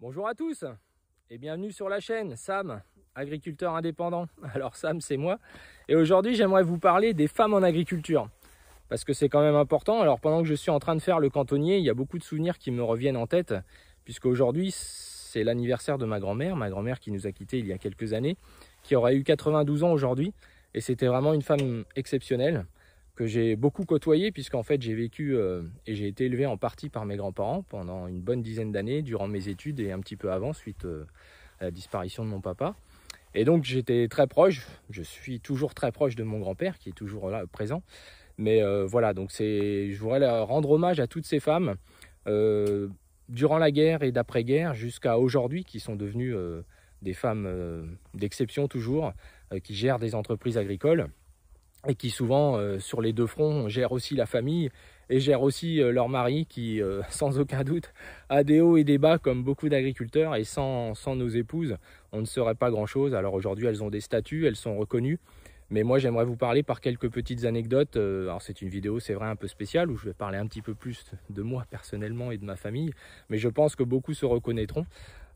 Bonjour à tous et bienvenue sur la chaîne Sam, agriculteur indépendant. Alors Sam c'est moi et aujourd'hui j'aimerais vous parler des femmes en agriculture parce que c'est quand même important. Alors pendant que je suis en train de faire le cantonnier, il y a beaucoup de souvenirs qui me reviennent en tête puisque aujourd'hui c'est l'anniversaire de ma grand-mère, ma grand-mère qui nous a quittés il y a quelques années, qui aurait eu 92 ans aujourd'hui et c'était vraiment une femme exceptionnelle que j'ai beaucoup côtoyé, puisqu'en fait j'ai vécu euh, et j'ai été élevé en partie par mes grands-parents pendant une bonne dizaine d'années, durant mes études et un petit peu avant, suite euh, à la disparition de mon papa. Et donc j'étais très proche, je suis toujours très proche de mon grand-père qui est toujours là présent. Mais euh, voilà, donc c'est, je voudrais rendre hommage à toutes ces femmes durant la guerre et d'après-guerre jusqu'à aujourd'hui qui sont devenues des femmes d'exception toujours, qui gèrent des entreprises agricoles et qui souvent, euh, sur les deux fronts, gèrent aussi la famille et gèrent aussi euh, leur mari qui, euh, sans aucun doute, a des hauts et des bas comme beaucoup d'agriculteurs et sans, sans, nos épouses, on ne serait pas grand-chose. Alors aujourd'hui, elles ont des statuts, elles sont reconnues, mais moi j'aimerais vous parler par quelques petites anecdotes. Alors c'est une vidéo, c'est vrai, un peu spéciale, où je vais parler un petit peu plus de moi personnellement et de ma famille, mais je pense que beaucoup se reconnaîtront.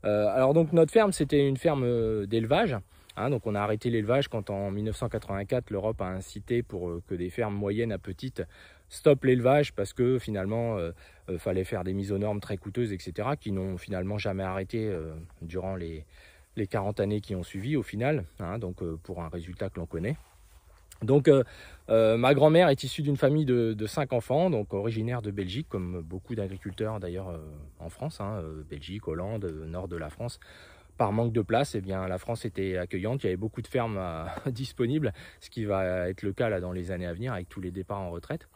alors donc notre ferme, c'était une ferme d'élevage. Hein, donc on a arrêté l'élevage quand en 1984 l'Europe a incité pour euh, que des fermes moyennes à petites stoppent l'élevage parce que finalement il euh, euh, fallait faire des mises aux normes très coûteuses, etc. qui n'ont finalement jamais arrêté durant les, les 40 années qui ont suivi au final, hein, donc pour un résultat que l'on connaît. Donc ma grand-mère est issue d'une famille de, de, cinq enfants, donc originaire de Belgique, comme beaucoup d'agriculteurs d'ailleurs en France, hein, Belgique, Hollande, nord de la France, par manque de place, eh bien, la France était accueillante, il y avait beaucoup de fermes euh, disponibles, ce qui va être le cas là, dans les années à venir avec tous les départs en retraite.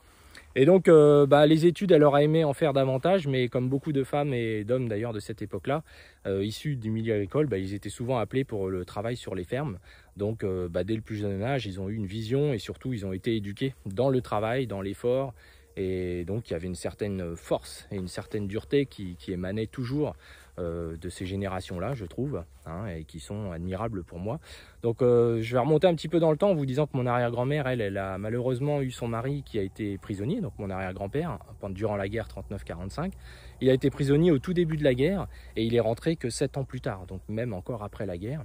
Et donc, euh, bah, les études, elle aurait aimé en faire davantage, mais comme beaucoup de femmes et d'hommes d'ailleurs de cette époque-là, euh, issus du milieu agricole, bah, ils étaient souvent appelés pour le travail sur les fermes. Donc, bah, dès le plus jeune âge, ils ont eu une vision et surtout, ils ont été éduqués dans le travail, dans l'effort. Et donc, il y avait une certaine force et une certaine dureté qui, qui émanait toujours euh, de ces générations-là, je trouve, hein, et qui sont admirables pour moi. Donc euh, je vais remonter un petit peu dans le temps en vous disant que mon arrière-grand-mère, elle, elle a malheureusement eu son mari qui a été prisonnier, donc mon arrière-grand-père, hein, durant la guerre 39-45. Il a été prisonnier au tout début de la guerre, et il est rentré que sept ans plus tard, donc même encore après la guerre.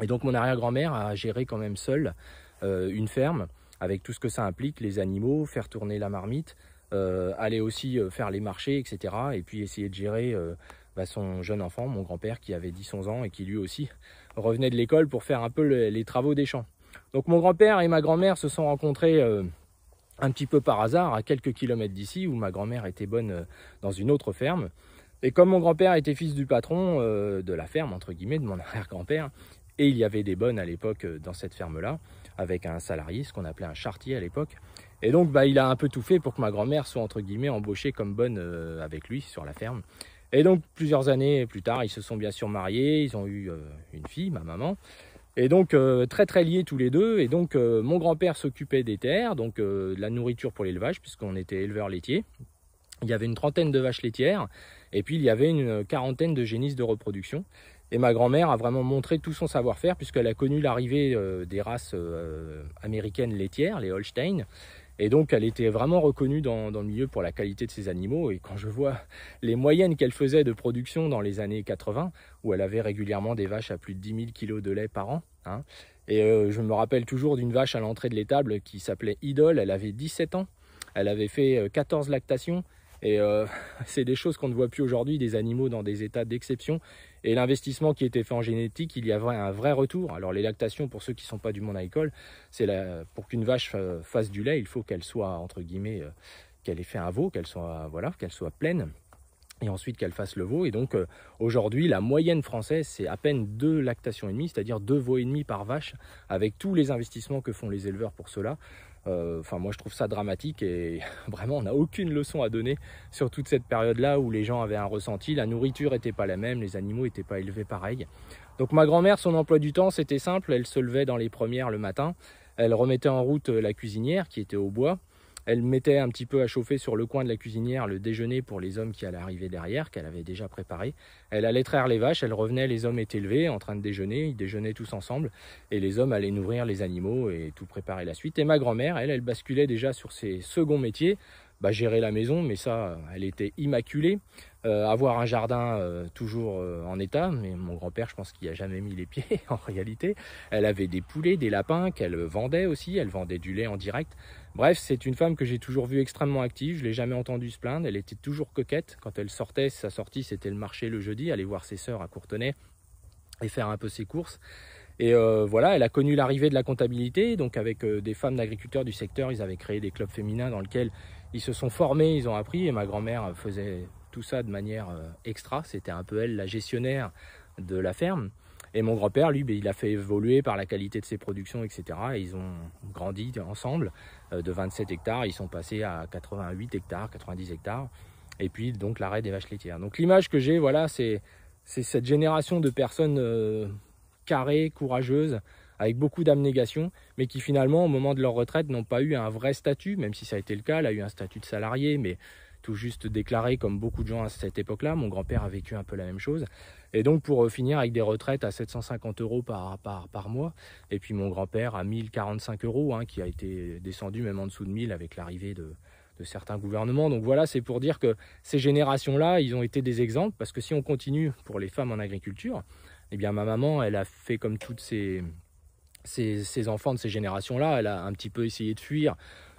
Et donc mon arrière-grand-mère a géré quand même seule euh, une ferme, avec tout ce que ça implique, les animaux, faire tourner la marmite, aller aussi faire les marchés, etc. Et puis essayer de gérer bah, son jeune enfant, mon grand-père, qui avait 10-11 ans et qui lui aussi revenait de l'école pour faire un peu les travaux des champs. Donc mon grand-père et ma grand-mère se sont rencontrés euh, un petit peu par hasard à quelques kilomètres d'ici où ma grand-mère était bonne euh, dans une autre ferme. Et comme mon grand-père était fils du patron euh, de la ferme, entre guillemets, de mon arrière-grand-père, et il y avait des bonnes à l'époque dans cette ferme-là, avec un salarié, ce qu'on appelait un chartier à l'époque. Et donc, bah, il a un peu tout fait pour que ma grand-mère soit, entre guillemets, embauchée comme bonne avec lui sur la ferme. Et donc plusieurs années plus tard, ils se sont bien sûr mariés, ils ont eu euh, une fille, ma maman. Et donc euh, très très liés tous les deux. Et donc euh, mon grand-père s'occupait des terres, donc de la nourriture pour l'élevage, puisqu'on était éleveur laitier. Il y avait une trentaine de vaches laitières, et puis il y avait une quarantaine de génisses de reproduction. Et ma grand-mère a vraiment montré tout son savoir-faire, puisqu'elle a connu l'arrivée des races américaines laitières, les Holstein. Et donc, elle était vraiment reconnue dans, le milieu pour la qualité de ses animaux. Et quand je vois les moyennes qu'elle faisait de production dans les années 80, où elle avait régulièrement des vaches à plus de 10 000 kilos de lait par an, hein. et euh, je me rappelle toujours d'une vache à l'entrée de l'étable qui s'appelait Idole, elle avait 17 ans, elle avait fait 14 euh, lactations, et euh, c'est des choses qu'on ne voit plus aujourd'hui, des animaux dans des états d'exception et l'investissement qui était fait en génétique, il y avait un vrai retour. Alors les lactations, pour ceux qui ne sont pas du monde agricole, c'est pour qu'une vache euh, fasse du lait, il faut qu'elle soit, entre guillemets, euh, qu'elle ait fait un veau, qu'elle soit, voilà, qu'elle soit pleine et ensuite qu'elle fasse le veau. Et donc euh, aujourd'hui, la moyenne française, c'est à peine deux lactations et demie, c'est-à-dire deux veaux et demi par vache, avec tous les investissements que font les éleveurs pour cela. Euh, enfin, moi, je trouve ça dramatique et vraiment, on n'a aucune leçon à donner sur toute cette période-là où les gens avaient un ressenti. La nourriture n'était pas la même, les animaux n'étaient pas élevés pareil. Donc, ma grand-mère, son emploi du temps, c'était simple. Elle se levait dans les premières le matin. Elle remettait en route euh, la cuisinière qui était au bois. Elle mettait un petit peu à chauffer sur le coin de la cuisinière le déjeuner pour les hommes qui allaient arriver derrière, qu'elle avait déjà préparé. Elle allait traire les vaches, elle revenait, les hommes étaient levés, en train de déjeuner, ils déjeunaient tous ensemble, et les hommes allaient nourrir les animaux et tout préparer la suite. Et ma grand-mère, elle, elle basculait déjà sur ses seconds métiers, bah, gérer la maison, mais ça, elle était immaculée. Euh, avoir un jardin euh, toujours euh, en état, mais mon grand-père, je pense qu'il a jamais mis les pieds en réalité. Elle avait des poulets, des lapins qu'elle vendait aussi, elle vendait du lait en direct. Bref, c'est une femme que j'ai toujours vue extrêmement active, je l'ai jamais entendue se plaindre, elle était toujours coquette. Quand elle sortait, sa sortie c'était le marché le jeudi, aller voir ses sœurs à Courtenay et faire un peu ses courses. Et voilà, elle a connu l'arrivée de la comptabilité, donc avec des femmes d'agriculteurs du secteur, ils avaient créé des clubs féminins dans lesquels ils se sont formés, ils ont appris, et ma grand-mère faisait tout ça de manière euh, extra. C'était un peu elle la gestionnaire de la ferme. Et mon grand-père, lui, ben, il a fait évoluer par la qualité de ses productions, etc. ils ont grandi ensemble euh, de 27 hectares. Ils sont passés à 88 hectares, 90 hectares. Et puis, donc, l'arrêt des vaches laitières. Donc, l'image que j'ai, voilà, c'est cette génération de personnes euh, carrées, courageuses, avec beaucoup d'abnégation, mais qui finalement, au moment de leur retraite, n'ont pas eu un vrai statut, même si ça a été le cas. Elle a eu un statut de salarié, mais tout juste déclaré, comme beaucoup de gens à cette époque-là. Mon grand-père a vécu un peu la même chose. Et donc, pour euh, finir avec des retraites à 750 euros par, par, par mois, et puis mon grand-père à 1045 euros, hein, qui a été descendu même en dessous de 1000 avec l'arrivée de, certains gouvernements. Donc voilà, c'est pour dire que ces générations-là, ils ont été des exemples, parce que si on continue pour les femmes en agriculture, et eh bien ma maman, elle a fait comme toutes ces, ces enfants de ces générations-là, elle a un petit peu essayé de fuir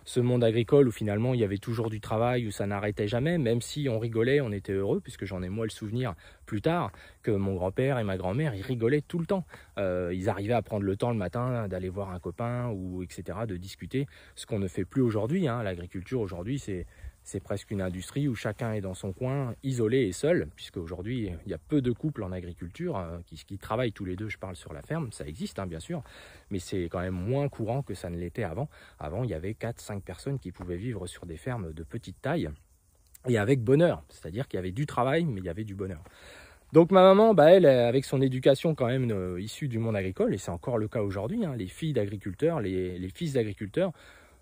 ce monde agricole où finalement il y avait toujours du travail, où ça n'arrêtait jamais, même si on rigolait, on était heureux, puisque j'en ai moi le souvenir plus tard que mon grand-père et ma grand-mère, ils rigolaient tout le temps. Euh, ils arrivaient à prendre le temps le matin d'aller voir un copain ou etc., de discuter, ce qu'on ne fait plus aujourd'hui. Hein. L'agriculture aujourd'hui, c'est c'est presque une industrie où chacun est dans son coin, isolé et seul, puisque aujourd'hui il y a peu de couples en agriculture euh, qui, travaillent tous les deux, je parle sur la ferme, ça existe hein, bien sûr, mais c'est quand même moins courant que ça ne l'était avant. Avant il y avait 4-5 personnes qui pouvaient vivre sur des fermes de petite taille, et avec bonheur, c'est-à-dire qu'il y avait du travail, mais il y avait du bonheur. Donc ma maman, bah, elle, euh, avec son éducation quand même euh, issue du monde agricole, et c'est encore le cas aujourd'hui, hein, les filles d'agriculteurs, les, fils d'agriculteurs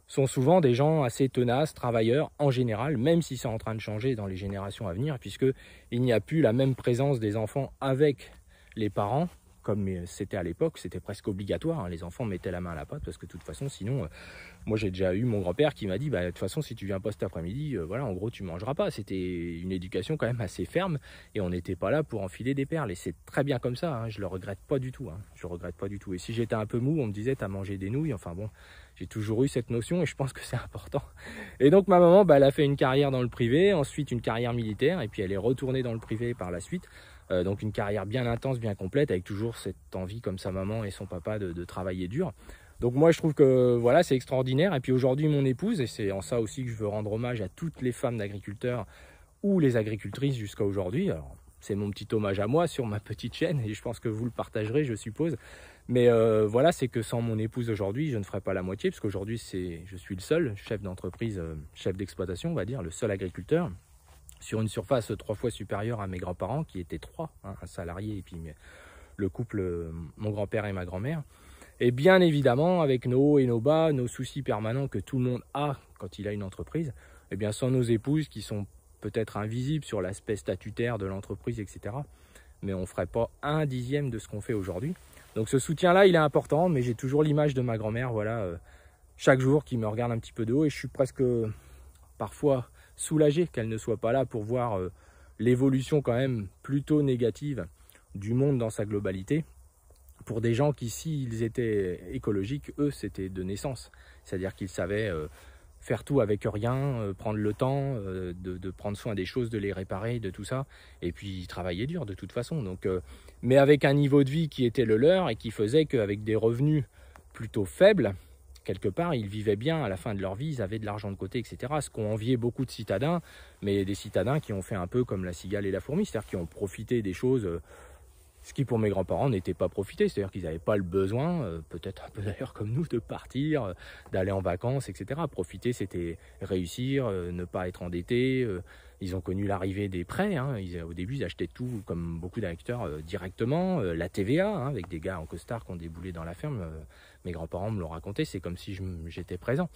sont souvent des gens assez tenaces, travailleurs en général, même si c'est en train de changer dans les générations à venir, puisque il n'y a plus la même présence des enfants avec les parents comme euh, c'était à l'époque, c'était presque obligatoire. Hein. Les enfants mettaient la main à la pâte parce que de toute façon, sinon, euh, moi j'ai déjà eu mon grand-père qui m'a dit, bah, de toute façon, si tu viens pas cet après-midi, euh, voilà, en gros, tu mangeras pas. C'était une éducation quand même assez ferme et on n'était pas là pour enfiler des perles. Et c'est très bien comme ça. Hein. Je le regrette pas du tout. Hein. Je regrette pas du tout. Et si j'étais un peu mou, on me disait, tu as mangé des nouilles. Enfin bon, j'ai toujours eu cette notion et je pense que c'est important. Et donc ma maman, bah, elle a fait une carrière dans le privé, ensuite une carrière militaire et puis elle est retournée dans le privé par la suite. Euh, donc une carrière bien intense, bien complète, avec toujours cette envie, comme sa maman et son papa, de, travailler dur. Donc moi je trouve que voilà c'est extraordinaire. Et puis aujourd'hui mon épouse, et c'est en ça aussi que je veux rendre hommage à toutes les femmes d'agriculteurs ou les agricultrices jusqu'à aujourd'hui. c'est mon petit hommage à moi sur ma petite chaîne et je pense que vous le partagerez je suppose. Mais euh, voilà c'est que sans mon épouse aujourd'hui je ne ferais pas la moitié parce qu'aujourd'hui c'est je suis le seul chef d'entreprise, euh, chef d'exploitation on va dire, le seul agriculteur sur une surface trois fois supérieure à mes grands-parents, qui étaient trois, hein, un salarié et puis le couple, euh, mon grand-père et ma grand-mère. Et bien évidemment, avec nos hauts et nos bas, nos soucis permanents que tout le monde a quand il a une entreprise, et eh bien sans nos épouses qui sont peut-être invisibles sur l'aspect statutaire de l'entreprise, etc. Mais on ne ferait pas un dixième de ce qu'on fait aujourd'hui. Donc ce soutien-là, il est important, mais j'ai toujours l'image de ma grand-mère, voilà, euh, chaque jour qui me regarde un petit peu de haut et je suis presque euh, parfois soulagé qu'elle ne soit pas là pour voir euh, l'évolution quand même plutôt négative du monde dans sa globalité. Pour des gens qui, s'ils étaient écologiques, eux, c'était de naissance. C'est-à-dire qu'ils savaient euh, faire tout avec rien, euh, prendre le temps, de, prendre soin des choses, de les réparer, de tout ça, et puis travailler dur de toute façon. Donc, mais avec un niveau de vie qui était le leur et qui faisait qu'avec des revenus plutôt faibles, quelque part, ils vivaient bien à la fin de leur vie, ils avaient de l'argent de côté, etc. Ce qu'ont envié beaucoup de citadins, mais des citadins qui ont fait un peu comme la cigale et la fourmi, c'est-à-dire qui ont profité des choses euh, ce qui pour mes grands-parents n'était pas profité, c'est-à-dire qu'ils n'avaient pas le besoin, euh, peut-être un peu d'ailleurs comme nous, de partir, euh, d'aller en vacances, etc. Profiter, c'était réussir, euh, ne pas être endetté. ils ont connu l'arrivée des prêts. Hein. Ils, au début, ils achetaient tout, comme beaucoup d'acteurs, directement. la TVA, hein, avec des gars en costard qui ont déboulé dans la ferme. mes grands-parents me l'ont raconté, c'est comme si j'étais présent.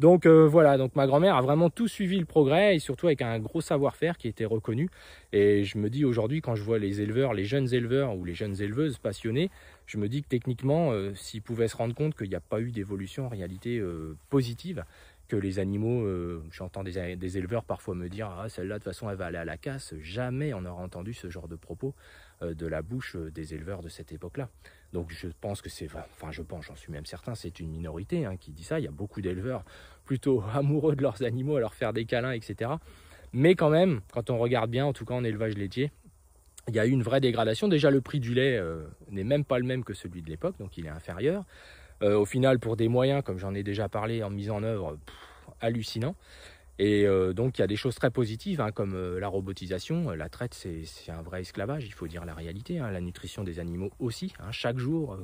Donc euh, voilà, donc ma grand-mère a vraiment tout suivi le progrès et surtout avec un gros savoir-faire qui était reconnu. Et je me dis aujourd'hui, quand je vois les éleveurs, les jeunes éleveurs ou les jeunes éleveuses passionnées, je me dis que techniquement, euh, s'ils pouvaient se rendre compte qu'il n'y a pas eu d'évolution en réalité euh, positive, que les animaux, j'entends des, éleveurs parfois me dire ah, celle-là de toute façon elle va aller à la casse, jamais on n'aura entendu ce genre de propos de la bouche des éleveurs de cette époque-là. Donc je pense que c'est, enfin je pense, j'en suis même certain, c'est une minorité hein, qui dit ça. Il y a beaucoup d'éleveurs plutôt amoureux de leurs animaux, à leur faire des câlins, etc. Mais quand même, quand on regarde bien, en tout cas en élevage laitier, il y a eu une vraie dégradation. Déjà, le prix du lait euh, n'est même pas le même que celui de l'époque, donc il est inférieur. Euh, au final, pour des moyens, comme j'en ai déjà parlé, en mise en œuvre, hallucinant. Et euh, donc il y a des choses très positives hein, comme euh, la robotisation, euh, la traite c'est un vrai esclavage, il faut dire la réalité, hein. la nutrition des animaux aussi, hein. chaque jour,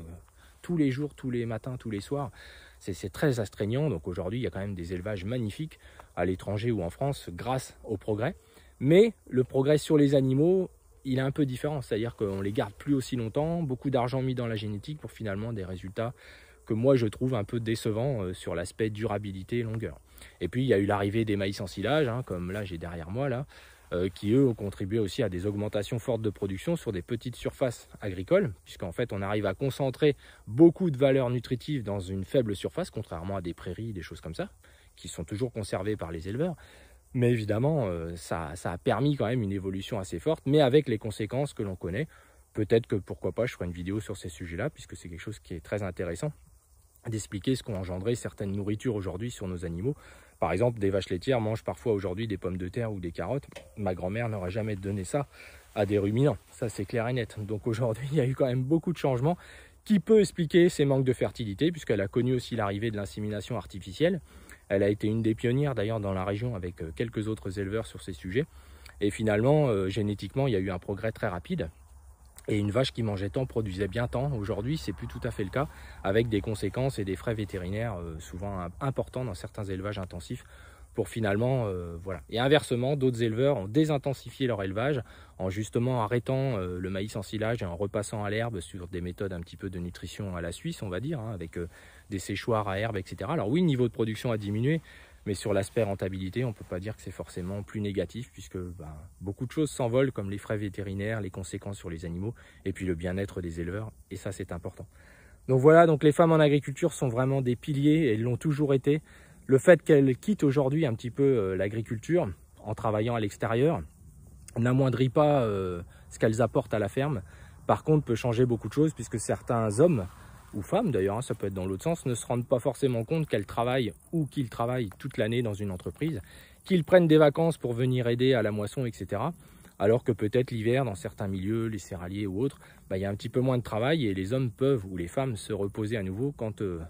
tous les jours, tous les matins, tous les soirs, c'est très astreignant. Donc aujourd'hui il y a quand même des élevages magnifiques à l'étranger ou en France grâce au progrès. Mais le progrès sur les animaux, il est un peu différent, c'est-à-dire qu'on les garde plus aussi longtemps, beaucoup d'argent mis dans la génétique pour finalement des résultats que moi je trouve un peu décevants sur l'aspect durabilité et longueur. Et puis il y a eu l'arrivée des maïs en silage, hein, comme là j'ai derrière moi là, euh, qui eux ont contribué aussi à des augmentations fortes de production sur des petites surfaces agricoles, puisqu'en fait on arrive à concentrer beaucoup de valeurs nutritives dans une faible surface, contrairement à des prairies, des choses comme ça, qui sont toujours conservées par les éleveurs. Mais évidemment, euh, ça, ça a permis quand même une évolution assez forte, mais avec les conséquences que l'on connaît. Peut-être que pourquoi pas je ferai une vidéo sur ces sujets-là, puisque c'est quelque chose qui est très intéressant d'expliquer ce qu'ont engendré certaines nourritures aujourd'hui sur nos animaux. Par exemple, des vaches laitières mangent parfois aujourd'hui des pommes de terre ou des carottes. Ma grand-mère n'aurait jamais donné ça à des ruminants. Ça, c'est clair et net. Donc aujourd'hui, il y a eu quand même beaucoup de changements qui peut expliquer ces manques de fertilité, puisqu'elle a connu aussi l'arrivée de l'insémination artificielle. Elle a été une des pionnières d'ailleurs dans la région avec euh, quelques autres éleveurs sur ces sujets. Et finalement, euh, génétiquement, il y a eu un progrès très rapide. Et une vache qui mangeait tant produisait bien tant. Aujourd'hui, c'est plus tout à fait le cas, avec des conséquences et des frais vétérinaires euh, souvent importants dans certains élevages intensifs pour finalement, euh, voilà. Et inversement, d'autres éleveurs ont désintensifié leur élevage en justement arrêtant euh, le maïs en silage et en repassant à l'herbe sur des méthodes un petit peu de nutrition à la Suisse, on va dire, hein, avec des séchoirs à herbe, etc. Alors oui, le niveau de production a diminué, mais sur l'aspect rentabilité, on ne peut pas dire que c'est forcément plus négatif puisque ben, beaucoup de choses s'envolent comme les frais vétérinaires, les conséquences sur les animaux et puis le bien-être des éleveurs et ça c'est important. Donc voilà, donc les femmes en agriculture sont vraiment des piliers et l'ont toujours été. Le fait qu'elles quittent aujourd'hui un petit peu euh, l'agriculture en travaillant à l'extérieur n'amoindrit pas euh, ce qu'elles apportent à la ferme. Par contre, peut changer beaucoup de choses puisque certains hommes ou femmes d'ailleurs, hein, ça peut être dans l'autre sens, ne se rendent pas forcément compte qu'elles travaillent ou qu'ils travaillent toute l'année dans une entreprise, qu'ils prennent des vacances pour venir aider à la moisson, etc. Alors que peut-être l'hiver, dans certains milieux, les céréaliers ou autres, bah, il y a un petit peu moins de travail et les hommes peuvent ou les femmes se reposer à nouveau quand euh,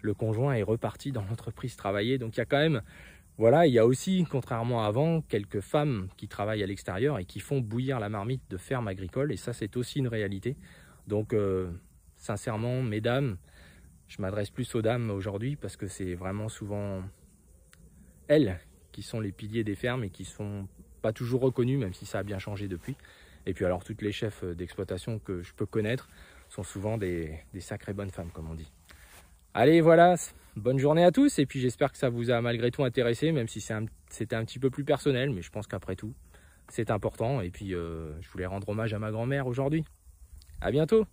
le conjoint est reparti dans l'entreprise travailler. Donc il y a quand même, voilà, il y a aussi, contrairement à avant, quelques femmes qui travaillent à l'extérieur et qui font bouillir la marmite de ferme agricole Et ça, c'est aussi une réalité. Donc euh, sincèrement, mesdames, je m'adresse plus aux dames aujourd'hui parce que c'est vraiment souvent elles qui sont les piliers des fermes et qui ne sont pas toujours reconnues, même si ça a bien changé depuis. Et puis alors, toutes les chefs d'exploitation que je peux connaître sont souvent des, sacrées bonnes femmes, comme on dit. Allez, voilà, bonne journée à tous, et puis j'espère que ça vous a malgré tout intéressé, même si c'était un, petit peu plus personnel, mais je pense qu'après tout, c'est important, et puis euh, je voulais rendre hommage à ma grand-mère aujourd'hui. À bientôt